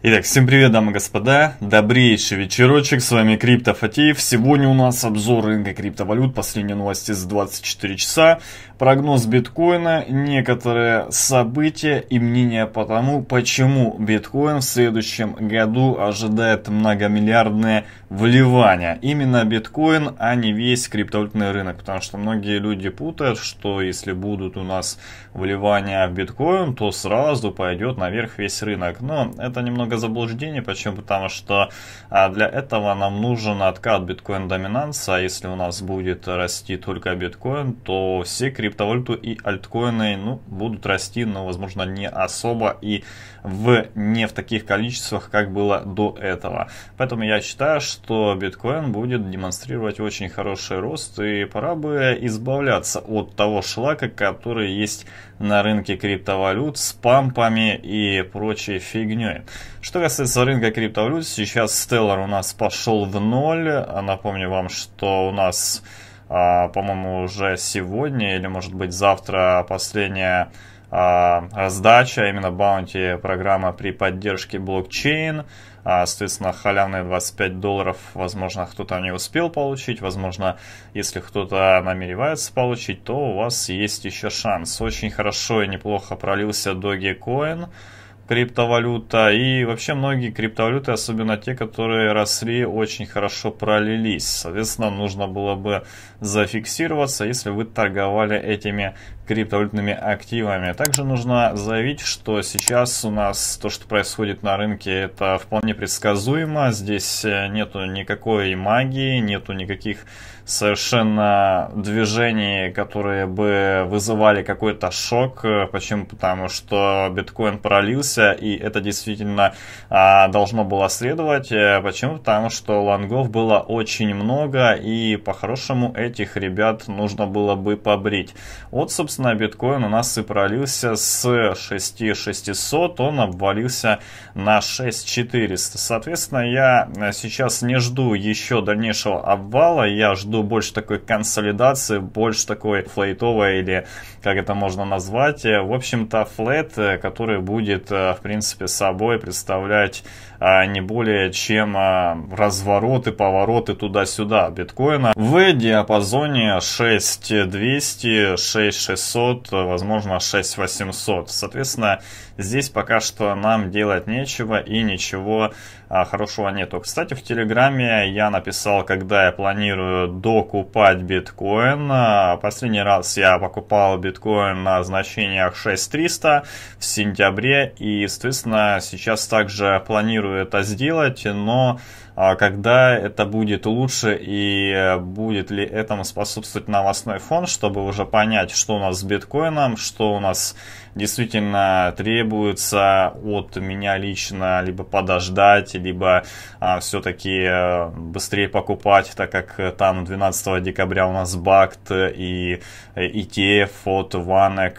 Итак, всем привет, дамы и господа, добрейший вечерочек, с вами Крипто Фатеев. Сегодня у нас обзор рынка криптовалют, последние новости за 24 часа, прогноз биткоина, некоторые события и мнение по тому, почему биткоин в следующем году ожидает многомиллиардное вливание. Именно биткоин, а не весь криптовалютный рынок, потому что многие люди путают, что если будут у нас вливания в биткоин, то сразу пойдет наверх весь рынок, но это немного немного заблуждений, почему? Потому что а, для этого нам нужен откат биткоин-доминанса. Если у нас будет расти только биткоин, то все криптовалюты и альткоины ну, будут расти, но, возможно, не особо и в, не в таких количествах, как было до этого. Поэтому я считаю, что биткоин будет демонстрировать очень хороший рост, и пора бы избавляться от того шлака, который есть на рынке криптовалют с пампами и прочей фигней. Что касается рынка криптовалют, сейчас Stellar у нас пошел в ноль. А напомню вам, что у нас, а, по-моему, уже сегодня или, может быть, завтра последняя а, раздача, именно баунти программа при поддержке блокчейн. Соответственно, халявные 25 долларов, возможно, кто-то не успел получить, возможно, если кто-то намеревается получить, то у вас есть еще шанс. Очень хорошо и неплохо пролился Dogecoin криптовалюта. И вообще многие криптовалюты, особенно те, которые росли, очень хорошо пролились. Соответственно, нужно было бы зафиксироваться, если вы торговали этими криптовалютными активами. Также нужно заявить, что сейчас у нас то, что происходит на рынке, это вполне предсказуемо. Здесь э, нету никакой магии, нету никаких совершенно движений, которые бы вызывали какой-то шок. Почему? Потому что биткоин пролился, и это действительно а, должно было следовать. Э, почему? Потому что лонгов было очень много, и по-хорошему этих ребят нужно было бы побрить. Вот, собственно, соответственно, биткоин у нас и пролился с 6600, он обвалился на 6400. Соответственно, я э, сейчас не жду еще дальнейшего обвала, я жду больше такой консолидации, больше такой флейтовой или как это можно назвать. Э, в общем-то, флет, э, который будет, в принципе, собой представлять а, не более чем а, развороты, повороты туда-сюда биткоина в диапазоне 6200-6600. 500, э, возможно 6800. Соответственно, здесь пока что нам делать нечего и ничего а, хорошего нету. Кстати, в Телеграме я написал, когда я планирую докупать биткоин. А, последний раз я покупал биткоин на значениях 6300 в сентябре. И, соответственно, сейчас также планирую это сделать, но а, когда это будет лучше и э, будет ли этому способствовать новостной фон, чтобы уже понять, что у нас с биткоином, что у нас действительно требуется от меня лично, либо подождать, либо а, все-таки э, быстрее покупать, так как э, там 12 декабря у нас БАКТ и ETF э, от Ванек,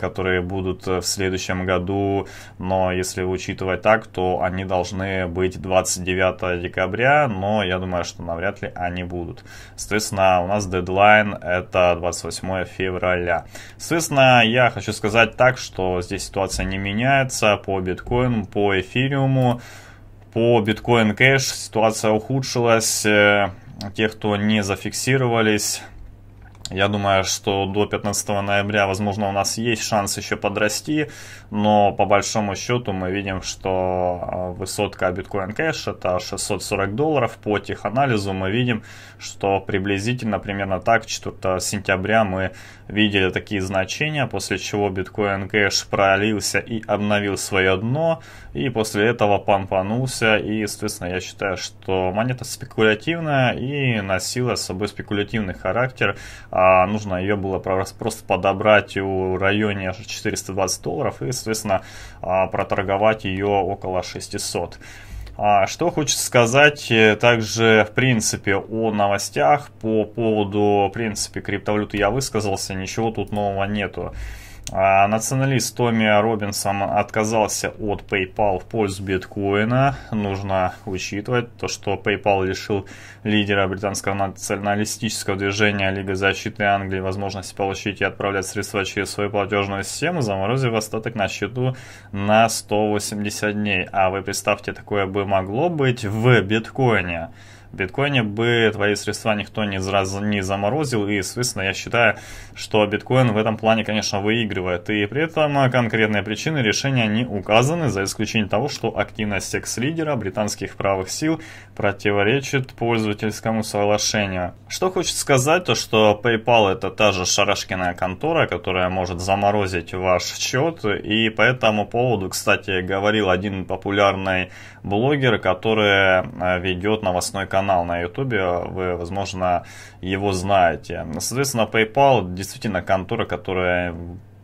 которые будут в следующем году, но если учитывать так, то они должны быть 29 декабря, но я думаю, что навряд ли они будут. Соответственно, у нас дедлайн это 28 февраля. Соответственно, я хочу сказать так, что здесь ситуация не меняется по биткоину, по эфириуму. По Bitcoin Cash ситуация ухудшилась. Э, Те, кто не зафиксировались, я думаю, что до 15 ноября, возможно, у нас есть шанс еще подрасти, но по большому счету мы видим, что а, высотка Bitcoin Cash это 640 долларов. По теханализу мы видим, что приблизительно примерно так 4 сентября мы видели такие значения, после чего Bitcoin Cash пролился и обновил свое дно, и после этого помпанулся, и, естественно, я считаю, что монета спекулятивная и носила с собой спекулятивный характер, а а нужно ее было просто подобрать у районе 420 долларов и, соответственно, а, проторговать ее около 600. А что хочется сказать э, также, в принципе, о новостях. По поводу, в принципе, криптовалюты я высказался, ничего тут нового нету. А, националист Томми Робинсон отказался от PayPal в пользу биткоина. Нужно учитывать то, что PayPal лишил лидера британского националистического движения Лига защиты Англии возможности получить и отправлять средства через свою платежную систему, заморозив остаток на счету на 180 дней. А вы представьте, такое бы могло быть в биткоине биткоине бы твои средства никто не, зраз... не заморозил, и, соответственно, я считаю, что биткоин в этом плане, конечно, выигрывает. И при этом конкретные причины решения не указаны, за исключением того, что активность экс-лидера британских правых сил противоречит пользовательскому соглашению. Что хочет сказать, то что PayPal это та же шарашкиная контора, которая может заморозить ваш счет, и по этому поводу, кстати, говорил один популярный блогер, который э, ведет новостной канал канал на YouTube, вы, возможно, его знаете. Соответственно, PayPal действительно контора, которая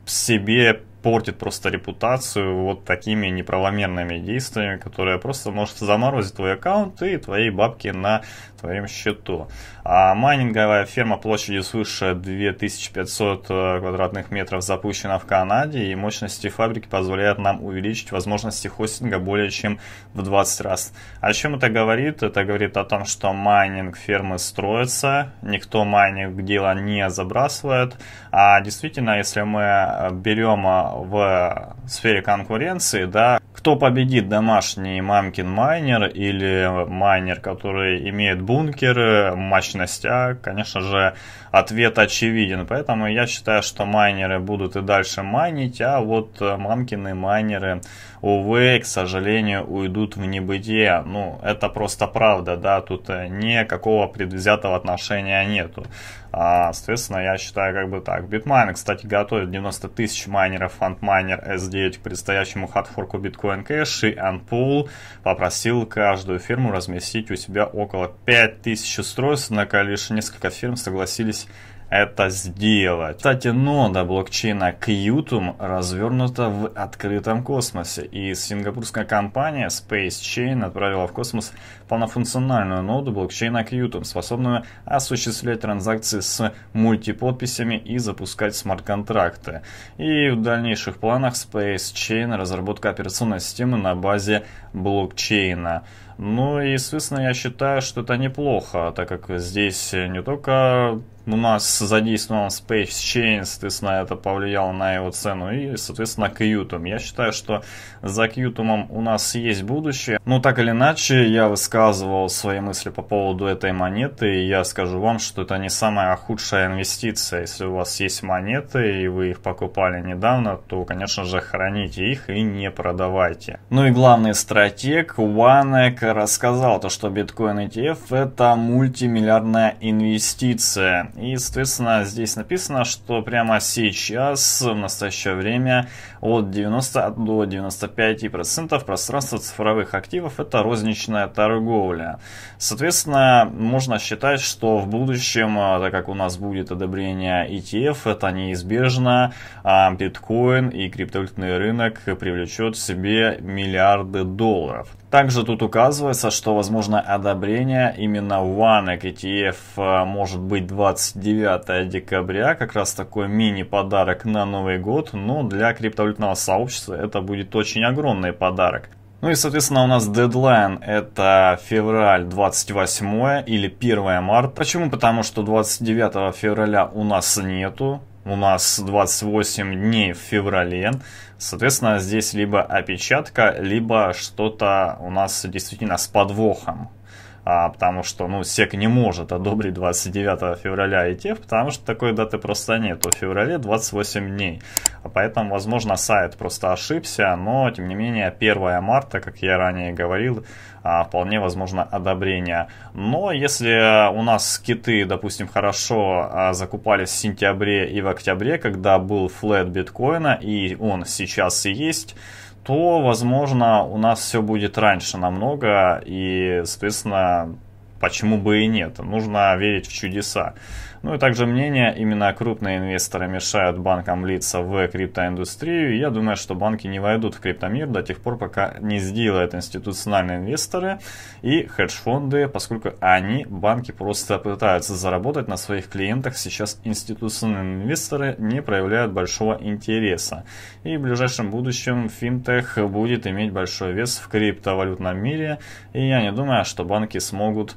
себе портит просто репутацию вот такими неправомерными действиями, которые просто может заморозить твой аккаунт и твои бабки на твоем счету. А майнинговая ферма площадью свыше 2500 э, квадратных метров запущена в Канаде, и мощности фабрики позволяют нам увеличить возможности хостинга более чем в 20 раз. О чем это говорит? Это говорит о том, что майнинг фермы строится, никто майнинг дело не забрасывает, а действительно, если мы э, берем э, в сфере конкуренции, да, кто победит, домашний мамкин майнер или майнер, который имеет бункеры, мощностя, конечно же, ответ очевиден. Поэтому я считаю, что майнеры будут и дальше майнить, а вот э, мамкины майнеры, увы, к сожалению, уйдут в небытие. Ну, это просто правда, да, тут э, никакого предвзятого отношения нету. А, соответственно, я считаю как бы так. Bitmine, кстати, готовит 90 тысяч майнеров фантмайнер майнер S9 к предстоящему хатфорку биткоина CoinCash и Unpool попросил каждую фирму разместить у себя около 5000 устройств. однако лишь несколько фирм согласились это сделать. Кстати, нода блокчейна Qtum развернута в открытом космосе, и сингапурская компания Space Chain отправила в космос полнофункциональную ноду блокчейна Qtum, способную осуществлять транзакции с мультиподписями и запускать смарт-контракты. И в дальнейших планах Space Chain разработка операционной системы на базе блокчейна. Ну и, соответственно, я считаю, что это неплохо, так как здесь не только у нас задействован Space Chain, соответственно, это повлияло на его цену, и, соответственно, Qtum. Я считаю, что за Qtum у нас есть будущее. Но ну, так или иначе, я высказывал свои мысли по поводу этой монеты, и я скажу вам, что это не самая худшая инвестиция. Если у вас есть монеты, и вы их покупали недавно, то, конечно же, храните их и не продавайте. Ну и главный стратег Уанек рассказал то, что биткоин ETF это мультимиллиардная инвестиция. И, соответственно, здесь написано, что прямо сейчас, в настоящее время, от 90 до 95% пространства цифровых активов – это розничная торговля. Соответственно, можно считать, что в будущем, а, так как у нас будет одобрение ETF, это неизбежно, а биткоин и криптовалютный рынок привлечет себе миллиарды долларов. Также тут указывается, что возможно одобрение именно One ETF э, может быть 29 декабря, как раз такой мини-подарок на Новый год, но ну, для криптовалютного сообщества это будет очень огромный подарок. Ну и, соответственно, у нас дедлайн это февраль 28 или 1 марта. Почему? Потому что 29 февраля у нас нету у нас 28 дней в феврале. Соответственно, здесь либо опечатка, либо что-то у нас действительно с подвохом. А, потому что, ну, СЕК не может одобрить 29 февраля ETF, потому что такой даты просто нет. В феврале 28 дней. А поэтому, возможно, сайт просто ошибся, но, тем не менее, 1 марта, как я ранее говорил, а, вполне возможно одобрение. Но если у нас киты, допустим, хорошо а, закупались в сентябре и в октябре, когда был флет биткоина, и он сейчас и есть, то, возможно, у нас все будет раньше намного, и, соответственно, почему бы и нет? Нужно верить в чудеса. Ну и также мнение, именно крупные инвесторы мешают банкам влиться в криптоиндустрию. я думаю, что банки не войдут в криптомир до тех пор, пока не сделают институциональные инвесторы и хедж-фонды, поскольку они, банки, просто пытаются заработать на своих клиентах. Сейчас институциональные инвесторы не проявляют большого интереса. И в ближайшем будущем финтех будет иметь большой вес в криптовалютном мире. И я не думаю, что банки смогут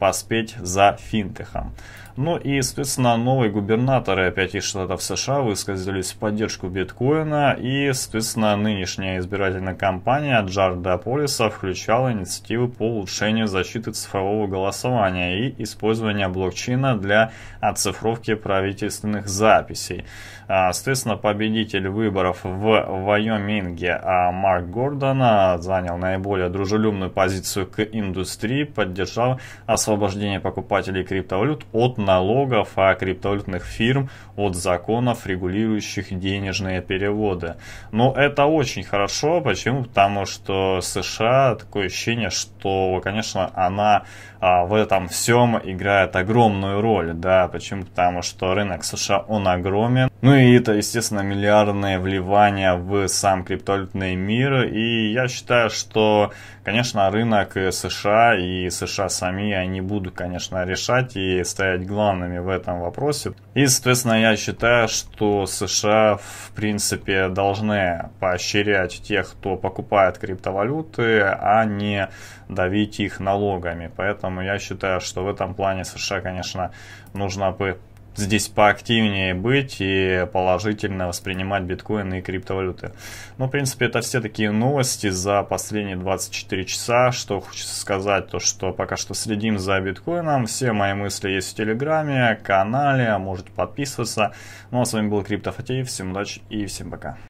поспеть за Финтехом. Ну и, соответственно, новые губернаторы опять из штатов США высказались в поддержку биткоина, и, соответственно, нынешняя избирательная кампания Джарда Полиса включала инициативы по улучшению защиты цифрового голосования и использования блокчейна для оцифровки правительственных записей. А, соответственно, победитель выборов в Вайоминге а, Марк Гордона занял наиболее дружелюбную позицию к индустрии, поддержал освобождение освобождение покупателей криптовалют от налогов, а криптовалютных фирм от законов, регулирующих денежные переводы. Но это очень хорошо. Почему? Потому что США, такое ощущение, что, конечно, она а, в этом всем играет огромную роль. Да, почему? Потому что рынок США, он огромен, ну и это, естественно, миллиардное вливание в сам криптовалютный мир. И я считаю, что, конечно, рынок США и США сами, они будут, конечно, решать и стоять главными в этом вопросе. И, соответственно, я считаю, что США, в принципе, должны поощрять тех, кто покупает криптовалюты, а не давить их налогами. Поэтому я считаю, что в этом плане США, конечно, нужно бы здесь поактивнее быть и положительно воспринимать биткоины и криптовалюты. Ну, в принципе, это все такие новости за последние 24 часа. Что хочется сказать, то что пока что следим за биткоином. Все мои мысли есть в Телеграме, канале, а можете подписываться. Ну, а с вами был Криптофатеев. Всем удачи и всем пока.